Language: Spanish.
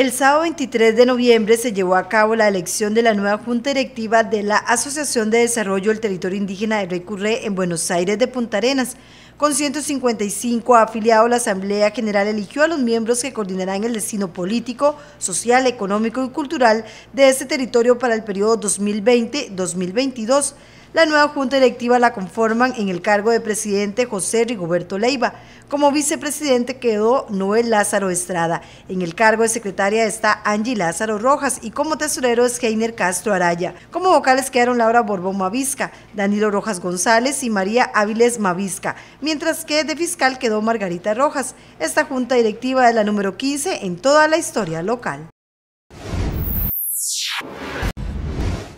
El sábado 23 de noviembre se llevó a cabo la elección de la nueva Junta Directiva de la Asociación de Desarrollo del Territorio Indígena de Recurré en Buenos Aires de Punta Arenas. Con 155 afiliados, la Asamblea General eligió a los miembros que coordinarán el destino político, social, económico y cultural de este territorio para el periodo 2020-2022. La nueva junta directiva la conforman en el cargo de presidente José Rigoberto Leiva. Como vicepresidente quedó Noel Lázaro Estrada. En el cargo de secretaria está Angie Lázaro Rojas y como tesorero es Heiner Castro Araya. Como vocales quedaron Laura Borbón Mavisca, Danilo Rojas González y María Áviles Mavisca, mientras que de fiscal quedó Margarita Rojas. Esta junta directiva es la número 15 en toda la historia local.